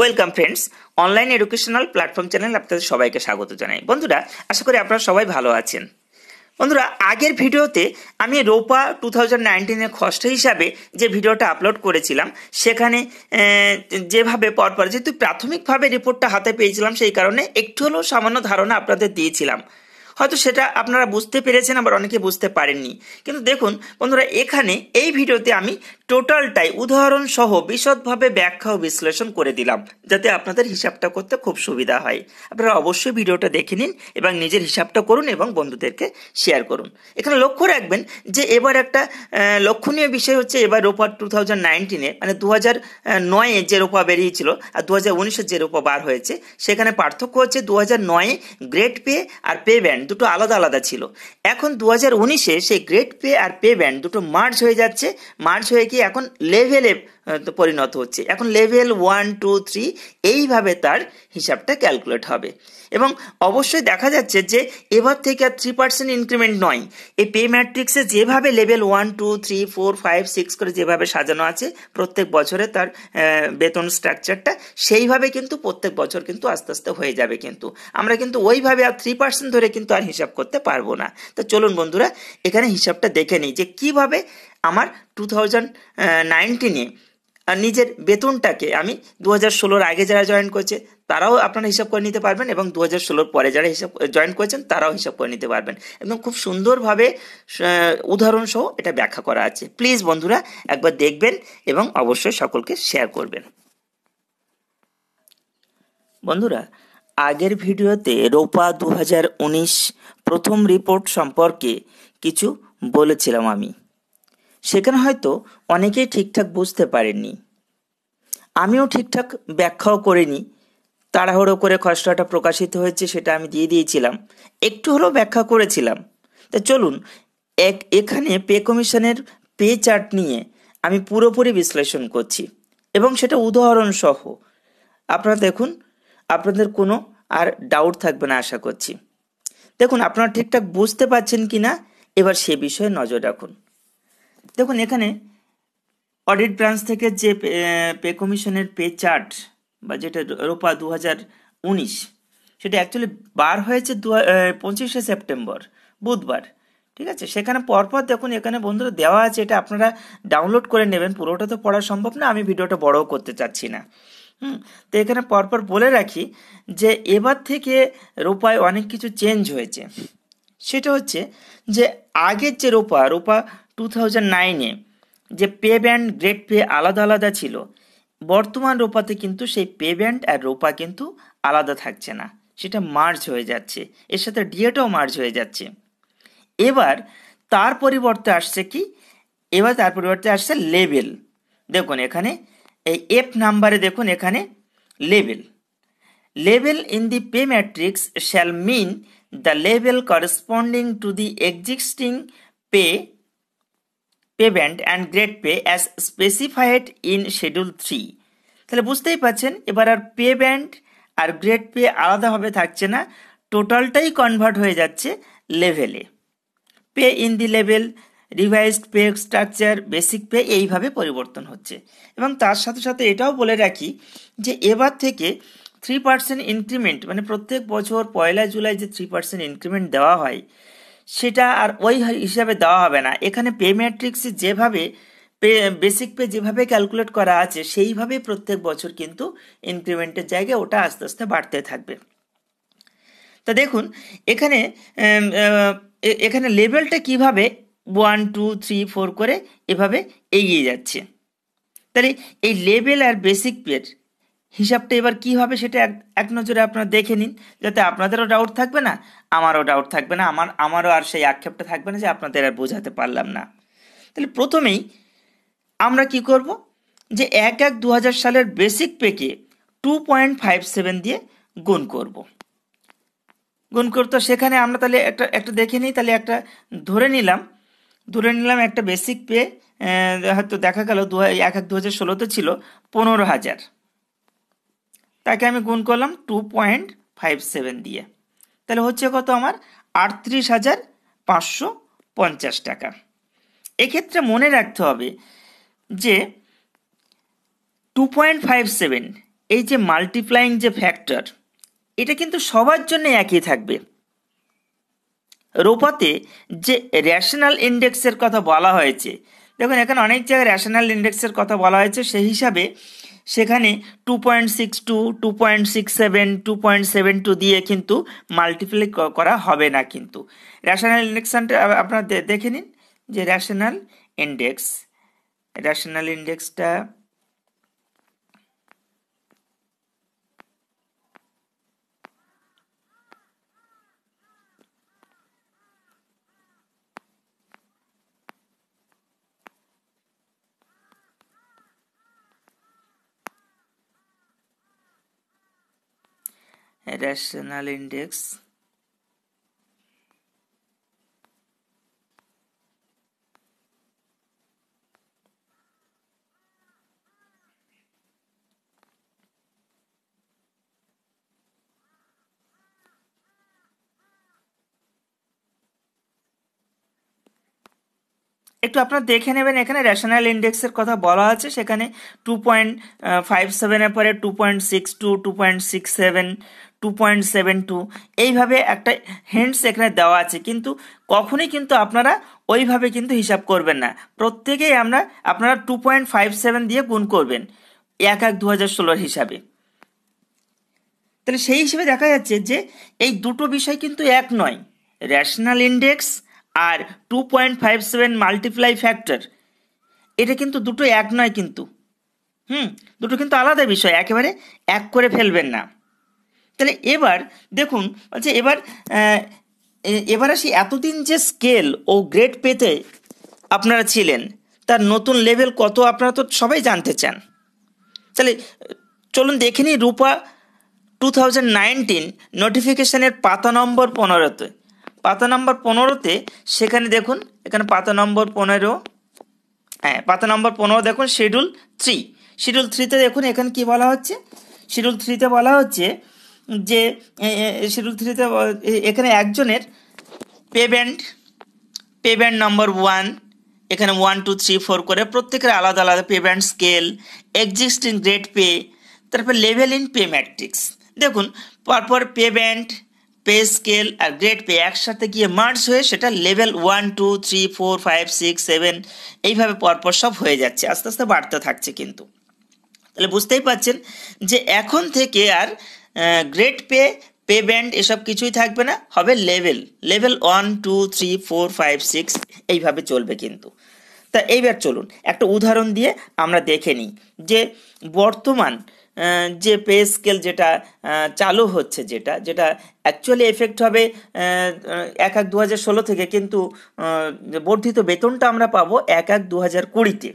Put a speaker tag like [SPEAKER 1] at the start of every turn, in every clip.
[SPEAKER 1] welcome friends online educational platform channel আপনাদের সবাইকে স্বাগত জানাই বন্ধুরা আশা করি আপনারা সবাই ভালো আছেন বন্ধুরা আগের ভিডিওতে আমি রোপা টু থাউজেন্ড নাইনটিনের খসড়া হিসাবে যে ভিডিওটা আপলোড করেছিলাম সেখানে যেভাবে পরপর যেহেতু প্রাথমিকভাবে রিপোর্টটা হাতে পেয়েছিলাম সেই কারণে একটু হলেও সামান্য ধারণা আপনাদের দিয়েছিলাম হয়তো সেটা আপনারা বুঝতে পেরেছেন আবার অনেকে বুঝতে পারেননি কিন্তু দেখুন বন্ধুরা এখানে এই ভিডিওতে আমি টোটালটাই উদাহরণ সহ বিশদভাবে ব্যাখ্যা ও বিশ্লেষণ করে দিলাম যাতে আপনাদের হিসাবটা করতে খুব সুবিধা হয় আপনারা অবশ্যই ভিডিওটা দেখে নিন এবং নিজের হিসাবটা করুন এবং বন্ধুদেরকে শেয়ার করুন এখানে লক্ষ্য রাখবেন যে এবার একটা লক্ষণীয় বিষয় হচ্ছে এবার রোপা টু থাউজেন্ড নাইনটিনে মানে দু হাজার নয়ে যে রোপা বেরিয়েছিল আর দু হাজার উনিশের যে রোপা বার হয়েছে সেখানে পার্থক্য হচ্ছে দু হাজার নয়ে গ্রেড পে আর পে ব্যান্ড দুটো আলাদা আলাদা ছিল এখন দু হাজার উনিশে সেই গ্রেড পে আর পে ব্যান্ড দুটো মার্জ হয়ে যাচ্ছে মার্জ হয়ে গিয়ে এখন লেভেলে পরিণত হচ্ছে এখন লেভেল ওয়ান টু থ্রি এইভাবে তার হিসাবটা ক্যালকুলেট হবে এবং অবশ্যই দেখা যাচ্ছে যে এবার থেকে আর থ্রি পার্সেন্ট ইনক্রিমেন্ট নয় এই পে ম্যাট্রিক্সে যেভাবে level one two three four five six করে যেভাবে সাজানো আছে প্রত্যেক বছরে তার বেতন স্ট্রাকচারটা সেইভাবে কিন্তু প্রত্যেক বছর কিন্তু আস্তে আস্তে হয়ে যাবে কিন্তু আমরা কিন্তু ওইভাবে আর থ্রি পার্সেন্ট ধরে কিন্তু আর হিসাব করতে পারবো না তো চলুন বন্ধুরা এখানে হিসাবটা দেখে নিই যে কিভাবে আমার টু থাউজেন্ড নাইনটিনে আর নিজের বেতনটাকে আমি দু হাজার ষোলোর আগে যারা জয়েন করছে তারাও আপনারা হিসাব করে নিতে পারবেন এবং দু হাজার ষোলোর পরে যারা হিসাব জয়েন করেছেন তারাও হিসাব করে নিতে পারবেন একদম খুব সুন্দরভাবে উদাহরণসহ এটা ব্যাখ্যা করা আছে প্লিজ বন্ধুরা একবার দেখবেন এবং অবশ্যই সকলকে শেয়ার করবেন বন্ধুরা আগের ভিডিওতে রোপা দু প্রথম রিপোর্ট সম্পর্কে কিছু বলেছিলাম আমি সেখানে হয়তো অনেকেই ঠিকঠাক বুঝতে পারেননি আমিও ঠিকঠাক ব্যাখ্যাও করিনি তাড়াহুড়ো করে খসড়াটা প্রকাশিত হয়েছে সেটা আমি দিয়ে দিয়েছিলাম একটু হলেও ব্যাখ্যা করেছিলাম তা চলুন এক এখানে পে কমিশনের পে চার্ট নিয়ে আমি পুরোপুরি বিশ্লেষণ করছি এবং সেটা উদাহরণ সহ আপনারা দেখুন আপনাদের কোনো আর ডাউট থাকবে না আশা করছি দেখুন আপনারা ঠিকঠাক বুঝতে পারছেন কি না এবার সে বিষয়ে নজর রাখুন দেখুন এখানে অডিট ব্রাঞ্চ থেকে যে পে কমিশনের পে চার্ট বা যেটা রোপা দু উনিশ সেটা অ্যাকচুয়ালি বার হয়েছে দু পঁচিশে সেপ্টেম্বর বুধবার ঠিক আছে সেখানে পরপর দেখুন এখানে বন্ধুরা দেওয়া আছে এটা আপনারা ডাউনলোড করে নেবেন পুরোটা তো পড়া সম্ভব না আমি ভিডিওটা বড়ও করতে চাচ্ছি না হুম তো এখানে পরপর বলে রাখি যে এবার থেকে রোপায় অনেক কিছু চেঞ্জ হয়েছে সেটা হচ্ছে যে আগের যে রোপা রোপা টু থাউজেন্ড নাইনে যে পে ব্যান্ড গ্রেড পে আলাদা আলাদা ছিল বর্তমান রোপাতে কিন্তু সেই পে ব্যান্ড আর রোপা কিন্তু আলাদা থাকছে না সেটা মার্জ হয়ে যাচ্ছে এর সাথে ডিএটাও মার্জ হয়ে যাচ্ছে এবার তার পরিবর্তে আসছে কি এবার তার পরিবর্তে আসছে লেবেল দেখুন এখানে এই এফ নাম্বারে দেখুন এখানে label label in the pay matrix shall mean the label corresponding to the existing pay payment and grade pay as specified in schedule three তাহলে বুঝতেই পাচ্ছেন এবার আর পে ব্যান্ড আর গ্রেড পে আলাদাভাবে থাকছে না টোটালটাই কনভার্ট হয়ে যাচ্ছে লেভেলে pay in the level revised pay structure basic pay এইভাবে পরিবর্তন হচ্ছে এবং তার সাথে সাথে এটাও বলে রাখি যে এবার থেকে থ্রি পার্সেন্ট ইনক্রিমেন্ট মানে প্রত্যেক বছর পয়লা জুলাই যে থ্রি পার্সেন্ট ইনক্রিমেন্ট দেওয়া হয় সেটা আর ওই হিসাবে দেওয়া হবে না এখানে পে ম্যাট্রিক্সে যেভাবে পে বেসিক পে যেভাবে ক্যালকুলেট করা আছে সেইভাবে প্রত্যেক বছর কিন্তু ইনক্রিমেন্টের জায়গায় ওটা আস্তে আস্তে বাড়তে থাকবে তা দেখুন এখানে এখানে লেভেলটা কিভাবে ওয়ান টু থ্রি ফোর করে এভাবে এগিয়ে যাচ্ছে তাহলে এই লেভেল আর বেসিক পের হিসাবটা এবার কি হবে সেটা এক নজরে আপনারা দেখে নিন যাতে আপনাদেরও ডাউট থাকবে না আমারও ডাউট থাকবে না আমার আমারও আর সেই আক্ষেপটা থাকবে না যে আপনাদের আর বোঝাতে পারলাম না তাহলে প্রথমেই আমরা কি করব যে এক এক দু সালের বেসিক পেকে টু পয়েন্ট ফাইভ সেভেন দিয়ে গুণ করব গুণ করতো সেখানে আমরা তাহলে একটা একটা দেখে নিই তাহলে একটা ধরে নিলাম ধরে নিলাম একটা বেসিক পে হয়তো দেখা গেল দু এক এক দু হাজার ষোলোতে ছিল পনেরো হাজার তাকে আমি গুণ করলাম টু পয়েন্ট ফাইভ সেভেন দিয়ে তাহলে হচ্ছে কত আমার আটত্রিশ হাজার পাঁচশো পঞ্চাশ টাকা এক্ষেত্রে মনে রাখতে হবে যে টু পয়েন্ট ফাইভ সেভেন এই যে মাল্টিপ্লাইং যে ফ্যাক্টর এটা কিন্তু সবার জন্য একই থাকবে রোপাতে যে রেশনাল ইন্ডেক্সের কথা বলা হয়েছে দেখুন এখানে অনেক জায়গায় রেশনাল ইন্ডেক্সের কথা বলা হয়েছে সেই হিসাবে সেখানে two point six two two point six seven two point seven two দিয়ে কিন্তু মাল্টিপ্লাই করা হবে না কিন্তু রেশনাল ইন্ডেক্সানটা আপনারা দেখে নিন যে রেশনাল ইন্ডেক্স রেশনাল ইন্ডেক্সটা rational index একটু আপনারা দেখে নেবেন এখানে রেশনাল ইন্ডেক্সের কথা বলা আছে সেখানে টু পয়েন্ট ফাইভ সেভেনের পরে two point six two two point six seven two point seven two এইভাবে একটা হেন্ডস এখানে দেওয়া আছে কিন্তু কখনই কিন্তু আপনারা ওইভাবে কিন্তু হিসাব করবেন না প্রত্যেকেই আমরা আপনারা টু পয়েন্ট ফাইভ সেভেন দিয়ে গুণ করবেন এক এক দু হাজার ষোলোর হিসাবে তাহলে সেই হিসেবে দেখা যাচ্ছে যে এই দুটো বিষয় কিন্তু এক নয় রেশনাল ইন্ডেক্স আর two point five seven multiply factor এটা কিন্তু দুটো এক নয় কিন্তু হুম দুটো কিন্তু আলাদা বিষয় একেবারে এক করে ফেলবেন না তাহলে এবার দেখুন বলছে এবার এবার আসি এতদিন যে স্কেল ও গ্রেড পেতে আপনারা ছিলেন তার নতুন লেভেল কত আপনারা তো সবাই জানতে চান তাহলে চলুন দেখে নিই রূপা টু থাউজেন্ড নাইনটিন নোটিফিকেশানের পাতা নম্বর পনেরোতে পাতা নম্বর পনেরোতে সেখানে দেখুন এখানে পাতা নম্বর পনেরো হ্যাঁ পাতা নম্বর পনেরো দেখুন শিডিউল থ্রি শিডিউল থ্রিতে দেখুন এখানে কি বলা হচ্ছে শিডিউল থ্রিতে বলা হচ্ছে যে শিডিউল থ্রিতে এখানে একজনের পেব্যান্ড পেব্যান্ড নম্বর ওয়ান এখানে ওয়ান টু থ্রি ফোর করে প্রত্যেকের আলাদা আলাদা pay band scale existing grade pay তারপর লেভেল ইন পে ম্যাট্রিক্স দেখুন পরপর পেব্যান্ড পে স্কেল আর গ্রেড পে একসাথে গিয়ে মার্জ হয়ে সেটা level one two three four five six seven এইভাবে পরপর সব হয়ে যাচ্ছে আস্তে আস্তে বাড়তে থাকছে কিন্তু তাহলে বুঝতেই পাচ্ছেন যে এখন থেকে আর গ্রেড পে পে ব্যান্ড এসব কিছুই থাকবে না হবে level level one two three four five six এইভাবে চলবে কিন্তু তা এইবার চলুন একটা উদাহরণ দিয়ে আমরা দেখে নিই যে বর্তমান যে পে স্কেল যেটা চালু হচ্ছে যেটা যেটা অ্যাকচুয়ালি এফেক্ট হবে এক এক দু থেকে কিন্তু বর্ধিত বেতনটা আমরা পাবো এক এক দু হাজার কুড়িতে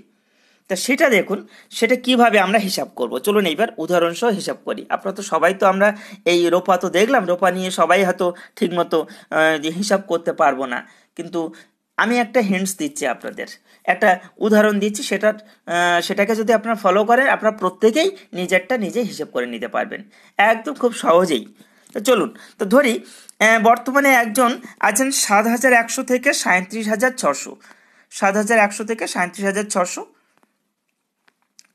[SPEAKER 1] তা সেটা দেখুন সেটা কিভাবে আমরা হিসাব করব চলুন এইবার উদাহরণসহ হিসাব করি আপনারা তো সবাই তো আমরা এই রোপা তো দেখলাম রোপা নিয়ে সবাই হয়তো ঠিকমতো হিসাব করতে পারবো না কিন্তু আমি একটা হিন্টস দিচ্ছি আপনাদের একটা উদাহরণ দিচ্ছি সেটা সেটাকে যদি আপনারা ফলো করেন আপনারা প্রত্যেকেই নিজেরটা নিজে হিসেব করে নিতে পারবেন একদম খুব সহজেই তো চলুন তো ধরি বর্তমানে একজন আছেন সাত হাজার একশো থেকে সাঁত্রিশ হাজার ছশো সাত হাজার একশো থেকে সাঁত্রিশ হাজার ছশো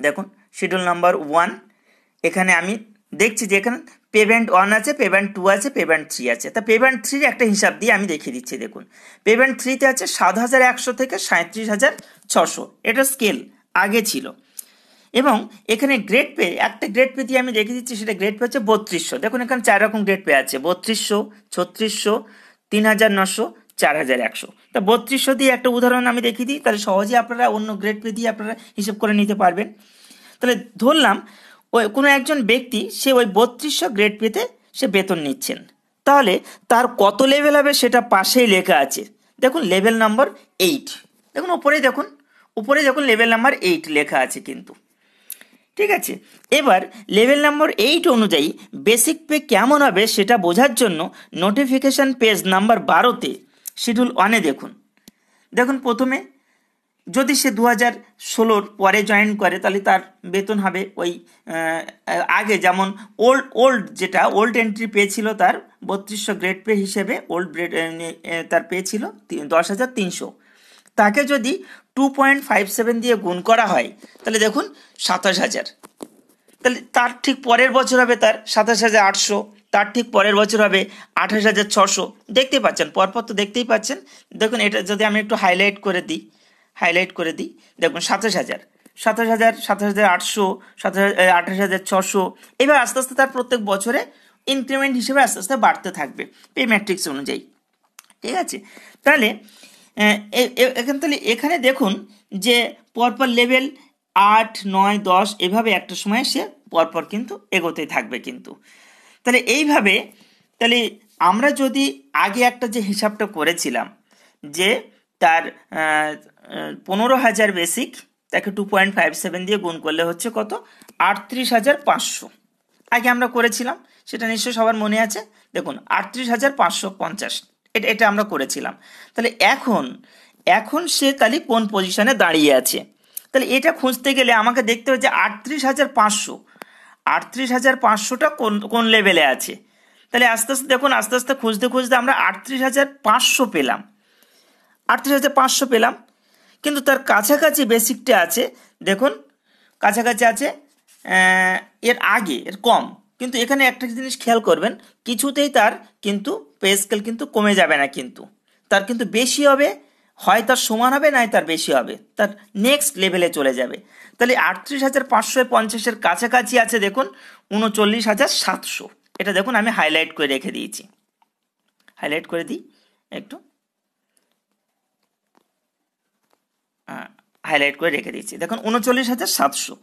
[SPEAKER 1] দেখুন শিডিউল নাম্বার ওয়ান এখানে আমি দেখছি যে এখানে পেমেন্ট ওয়ান আছে পেমেন্ট টু আছে পেমেন্ট থ্রি আছে তা পেমেন্ট থ্রির একটা হিসাব দিয়ে আমি দেখিয়ে দিচ্ছি দেখুন পেমেন্ট থ্রিতে আছে সাত হাজার একশো থেকে সাঁত্রিশ হাজার ছশো এটা স্কেল আগে ছিল এবং এখানে গ্রেড পে একটা গ্রেড পে দিয়ে আমি দেখে দিচ্ছি সেটা গ্রেড পে হচ্ছে বত্রিশশো দেখুন এখানে চার রকম গ্রেড পে আছে বত্রিশশো ছত্রিশশো তিন হাজার নশো চার হাজার একশো তা বত্রিশশো দিয়ে একটা উদাহরণ আমি দেখিয়ে দিই তাহলে সহজেই আপনারা অন্য গ্রেড পে দিয়ে আপনারা হিসেব করে নিতে পারবেন তাহলে ধরলাম ওই কোনো একজন ব্যক্তি সে ওই বত্রিশশো গ্রেড পেতে সে বেতন নিচ্ছেন তাহলে তার কত লেভেল হবে সেটা পাশেই লেখা আছে দেখুন লেভেল নাম্বার এইট দেখুন ওপরে দেখুন উপরে দেখুন লেভেল নাম্বার এইট লেখা আছে কিন্তু ঠিক আছে এবার লেভেল নাম্বার এইট অনুযায়ী বেসিক পে কেমন হবে সেটা বোঝার জন্য নোটিফিকেশান পেজ নাম্বার বারোতে শিডিউল ওয়ানে দেখুন দেখুন প্রথমে যদি সে দু হাজার ষোলোর পরে জয়েন করে তাহলে তার বেতন হবে ওই আগে যেমন ওল্ড ওল্ড যেটা ওল্ড এন্ট্রি পেয়েছিল তার বত্রিশশো গ্রেড পে হিসেবে ওল্ড গ্রেড তার পেয়েছিল দশ হাজার তিনশো তাকে যদি টু পয়েন্ট ফাইভ সেভেন দিয়ে গুণ করা হয় তাহলে দেখুন সাতাশ হাজার তাহলে তার ঠিক পরের বছর হবে তার সাতাশ হাজার আটশো তার ঠিক পরের বছর হবে আঠাশ হাজার ছশো দেখতেই পাচ্ছেন পরপর তো দেখতেই পাচ্ছেন দেখুন এটা যদি আমি একটু হাইলাইট করে দিই হাইলাইট করে দিই দেখুন সাতাশ হাজার সাতাশ হাজার সাতাশ হাজার আটশো সাতাশ আঠাশ হাজার ছশো এবার আস্তে আস্তে তার প্রত্যেক বছরে ইনক্রিমেন্ট হিসেবে আস্তে আস্তে বাড়তে থাকবে পে ম্যাট্রিক্স অনুযায়ী ঠিক আছে তাহলে এখান তাহলে এখানে দেখুন যে পরপর লেভেল আট নয় দশ এভাবে একটা সময় সে পরপর কিন্তু এগোতেই থাকবে কিন্তু তাহলে এইভাবে তাহলে আমরা যদি আগে একটা যে হিসাবটা করেছিলাম যে তার পনেরো হাজার বেসিক তাকে টু পয়েন্ট ফাইভ সেভেন দিয়ে গুণ করলে হচ্ছে কত আটত্রিশ হাজার পাঁচশো আগে আমরা করেছিলাম সেটা নিশ্চয়ই সবার মনে আছে দেখুন আটত্রিশ হাজার পাঁচশো পঞ্চাশ এটা এটা আমরা করেছিলাম তাহলে এখন এখন সে তাহলে কোন পজিশনে দাঁড়িয়ে আছে তাহলে এটা খুঁজতে গেলে আমাকে দেখতে হবে যে আটত্রিশ হাজার পাঁচশো আটত্রিশ হাজার পাঁচশোটা কোন কোন লেভেলে আছে তাহলে আস্তে আস্তে দেখুন আস্তে আস্তে খুঁজতে খুঁজতে আমরা আটত্রিশ হাজার পাঁচশো পেলাম আটত্রিশ হাজার পাঁচশো পেলাম কিন্তু তার কাছাকাছি বেসিকটা আছে দেখুন কাছাকাছি আছে এর আগে এর কম কিন্তু এখানে একটা জিনিস খেয়াল করবেন কিছুতেই তার কিন্তু পে স্কেল কিন্তু কমে যাবে না কিন্তু তার কিন্তু বেশি হবে হয় তার সমান হবে নয় তার বেশি হবে তার নেক্সট লেভেলে চলে যাবে তাহলে আটত্রিশ হাজার পাঁচশো পঞ্চাশের কাছাকাছি আছে দেখুন উনচল্লিশ হাজার সাতশো এটা দেখুন আমি হাইলাইট করে রেখে দিয়েছি হাইলাইট করে দিই একটু হাইলাইট করে রেখে দিয়েছি দেখুন উনচল্লিশ হাজার সাতশো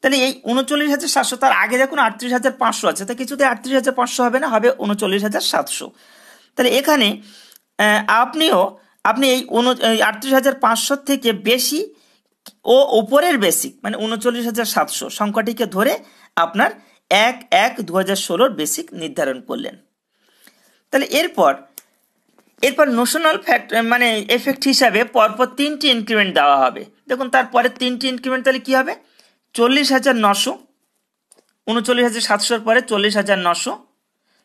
[SPEAKER 1] তাহলে এই উনচল্লিশ হাজার সাতশো তার আগে দেখুন আটত্রিশ হাজার পাঁচশো আছে তা কিছুতে আটত্রিশ হাজার পাঁচশো হবে না হবে উনচল্লিশ হাজার সাতশো তাহলে এখানে আপনিও আপনি এই উন আটত্রিশ হাজার পাঁচশো থেকে বেশি ও উপরের বেসিক মানে উনচল্লিশ হাজার সাতশো সংখ্যাটিকে ধরে আপনার এক এক দু হাজার ষোলোর বেসিক নির্ধারণ করলেন তাহলে এরপর এরপর নোশনাল ফ্যাক্ট মানে এফেক্ট হিসাবে পরপর তিনটি ইনক্রিমেন্ট দেওয়া হবে দেখুন তারপরে তিনটি ইনক্রিমেন্ট তাহলে কী হবে চল্লিশ হাজার নশো উনচল্লিশ হাজার সাতশোর পরে চল্লিশ হাজার নশো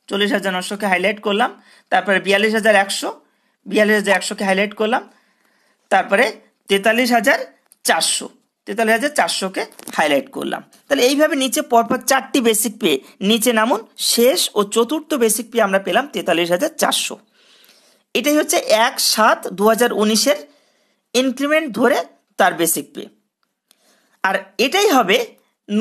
[SPEAKER 1] চল্লিশ হাজার নশোকে হাইলাইট করলাম তারপরে বিয়াল্লিশ হাজার একশো বিয়াল্লিশ হাজার একশোকে হাইলাইট করলাম তারপরে তেতাল্লিশ হাজার চারশো তেতাল্লিশ হাজার চারশোকে হাইলাইট করলাম তাহলে এইভাবে নিচে পরপর চারটি বেসিক পে নিচে নামুন শেষ ও চতুর্থ বেসিক পে আমরা পেলাম তেতাল্লিশ হাজার চারশো এটাই হচ্ছে এক সাত দু হাজার উনিশের ইনক্রিমেন্ট ধরে তার বেসিক পে আর এটাই হবে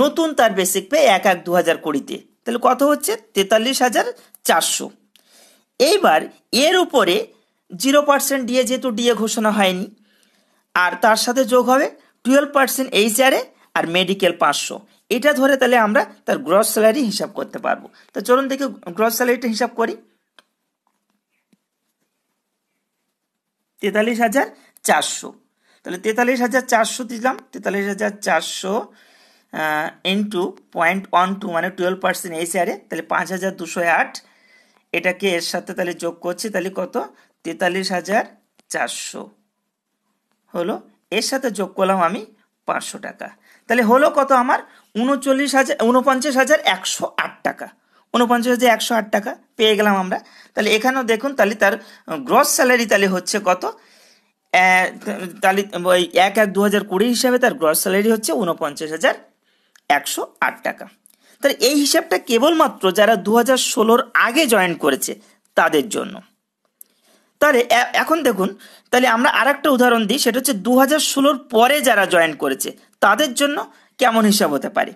[SPEAKER 1] নতুন তার বেসিক পে এক এক দু হাজার কুড়িতে তাহলে কত হচ্ছে তেতাল্লিশ হাজার চারশো এইবার এর উপরে জিরো পার্সেন্ট ডিএ যেহেতু ডিএ ঘোষণা হয়নি আর তার সাথে যোগ হবে twelve percent H R medical পাঁচশো এটা ধরে তাহলে আমরা তার গ্রস স্যালারি হিসাব করতে পারবো তো চলুন দেখি গ্রস স্যালারিটা হিসাব করি তেতাল্লিশ হাজার চারশো তাহলে তেতাল্লিশ হাজার চারশো দিলাম তেতাল্লিশ হাজার চারশো ইন্টু পয়েন্ট ওয়ান টু মানে টুয়েলভ পার্সেন্ট এই শেয়ারে তাহলে পাঁচ হাজার দুশো আট এটাকে এর সাথে তাহলে যোগ করছি তাহলে কত তেতাল্লিশ হাজার চারশো হলো এর সাথে যোগ করলাম আমি পাঁচশো টাকা তাহলে হলো কত আমার উনচল্লিশ হাজার উনপঞ্চাশ হাজার একশো আট টাকা উনপঞ্চাশ হাজার একশো আট টাকা পেয়ে গেলাম আমরা তাহলে এখানেও দেখুন তাহলে তার গ্রস স্যালারি তাহলে হচ্ছে কত তাহলে ওই এক এক দু হাজার কুড়ি হিসাবে তার গ্রস স্যালারি হচ্ছে উনপঞ্চাশ হাজার একশো আট টাকা তাহলে এই হিসাবটা কেবলমাত্র যারা দু হাজার ষোলোর আগে জয়েন করেছে তাদের জন্য তাহলে এখন দেখুন তাহলে আমরা আর একটা উদাহরণ দিই সেটা হচ্ছে দু হাজার ষোলোর পরে যারা জয়েন করেছে তাদের জন্য কেমন হিসাব হতে পারে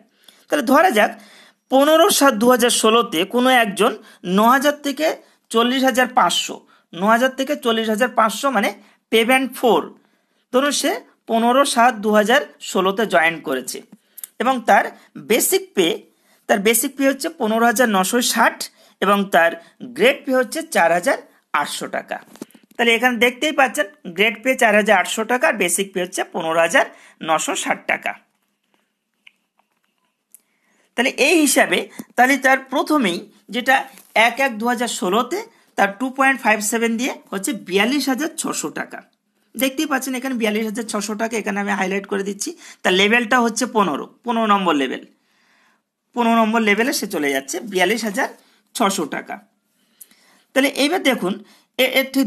[SPEAKER 1] তাহলে ধরা যাক পনেরো সাত দু হাজার ষোলোতে কোনো একজন ন হাজার থেকে চল্লিশ হাজার পাঁচশো ন হাজার থেকে চল্লিশ হাজার পাঁচশো মানে পেমেন্ট ফোর ধরুন সে পনেরো সাত দু হাজার ষোলোতে জয়েন করেছে এবং তার বেসিক পে তার বেসিক পে হচ্ছে পনেরো হাজার নশো ষাট এবং তার গ্রেড পে হচ্ছে চার হাজার আটশো টাকা তাহলে এখানে দেখতেই পাচ্ছেন গ্রেড পে চার হাজার আটশো টাকা বেসিক পে হচ্ছে পনেরো হাজার নশো ষাট টাকা তাহলে এই হিসাবে তাহলে তার প্রথমেই যেটা এক এক দু হাজার ষোলোতে তার টু পয়েন্ট ফাইভ সেভেন দিয়ে হচ্ছে বিয়াল্লিশ হাজার ছশো টাকা দেখতেই পাচ্ছেন এখানে বিয়াল্লিশ হাজার ছশো টাকা এখানে আমি হাইলাইট করে দিচ্ছি তার লেভেলটা হচ্ছে পনেরো পনেরো নম্বর লেভেল পনেরো নম্বর লেভেলে সে চলে যাচ্ছে বিয়াল্লিশ হাজার ছশো টাকা তাহলে এইবার দেখুন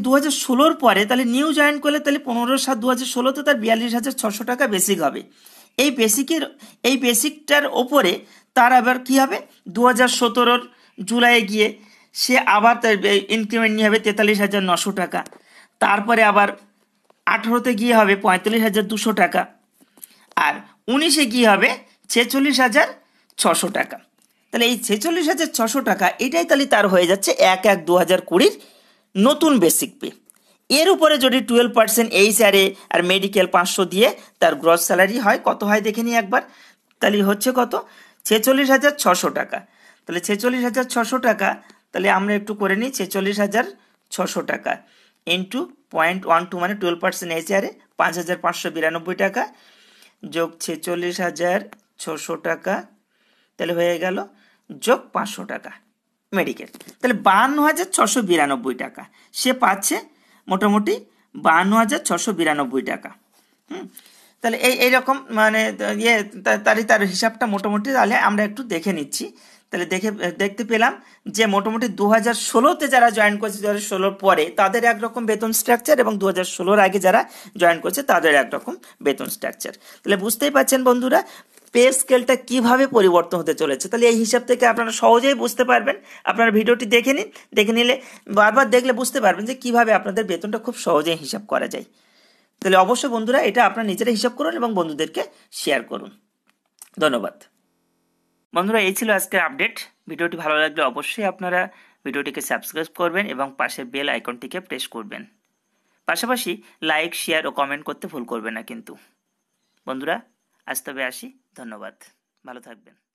[SPEAKER 1] দু হাজার ষোলোর পরে তাহলে নিউ জয়েন করলে তাহলে পনেরো সাত দু হাজার ষোলোতে তার বিয়াল্লিশ হাজার ছশো টাকা বেসিক হবে এই বেসিকের এই বেসিকটার ওপরে তার আবার কি হবে দু হাজার সতেরোর জুলাইয়ে গিয়ে সে আবার তার ইনক্রিমেন্ট নিয়ে হবে তেতাল্লিশ হাজার নশো টাকা তারপরে আবার আঠেরোতে গিয়ে হবে পঁয়তাল্লিশ হাজার দুশো টাকা আর উনিশে গিয়ে হবে ছেচল্লিশ হাজার ছশো টাকা তাহলে এই ছেচল্লিশ হাজার ছশো টাকা এটাই তাহলে তার হয়ে যাচ্ছে এক এক দু হাজার কুড়ির নতুন বেসিক পে এর উপরে যদি টুয়েলভ পার্সেন্ট আরে আর মেডিকেল পাঁচশো দিয়ে তার গ্রস স্যালারি হয় কত হয় দেখে নিই একবার তাহলে হচ্ছে কত ছেচল্লিশ হাজার ছশো টাকা তাহলে ছেচল্লিশ হাজার ছশো টাকা তাহলে আমরা একটু করে নিই ছেচল্লিশ হাজার ছশো টাকা ইন্টু পয়েন্ট ওয়ান টু মানে টুয়েলভ পার্সেন্ট এইচআরে পাঁচ হাজার পাঁচশো বিরানব্বই টাকা যোগ ছেচল্লিশ হাজার ছশো টাকা তাহলে হয়ে গেল যোগ পাঁচশো টাকা মেডিকেল তাহলে বাহান্ন হাজার ছশো বিরানব্বই টাকা সে পাচ্ছে মোটামুটি বাহান্ন হাজার ছশো বিরানব্বই টাকা হুম তাহলে এই এইরকম মানে ইয়ে তারই তার হিসাবটা মোটামুটি তাহলে আমরা একটু দেখে নিচ্ছি তাহলে দেখে দেখতে পেলাম যে মোটামুটি দু হাজার ষোলোতে যারা জয়েন করছে দু হাজার ষোলোর পরে তাদের একরকম বেতন স্ট্রাকচার এবং দু হাজার ষোলোর আগে যারা জয়েন করছে তাদের একরকম বেতন স্ট্রাকচার তাহলে বুঝতেই পারছেন বন্ধুরা পে স্কেলটা কীভাবে পরিবর্তন হতে চলেছে তাহলে এই হিসাব থেকে আপনারা সহজেই বুঝতে পারবেন আপনারা ভিডিওটি দেখে নিন দেখে নিলে বারবার দেখলে বুঝতে পারবেন যে কিভাবে আপনাদের বেতনটা খুব সহজেই হিসাব করা যায় তাহলে অবশ্যই বন্ধুরা এটা আপনার নিজেরা হিসাব করুন এবং বন্ধুদেরকে শেয়ার করুন ধন্যবাদ বন্ধুরা এই ছিল আজকের আপডেট ভিডিওটি ভালো লাগলে অবশ্যই আপনারা ভিডিওটিকে সাবস্ক্রাইব করবেন এবং পাশের বেল আইকনটিকে প্রেস করবেন পাশাপাশি লাইক শেয়ার ও কমেন্ট করতে ভুল করবেন না কিন্তু বন্ধুরা আজ তবে আসি ধন্যবাদ ভালো থাকবেন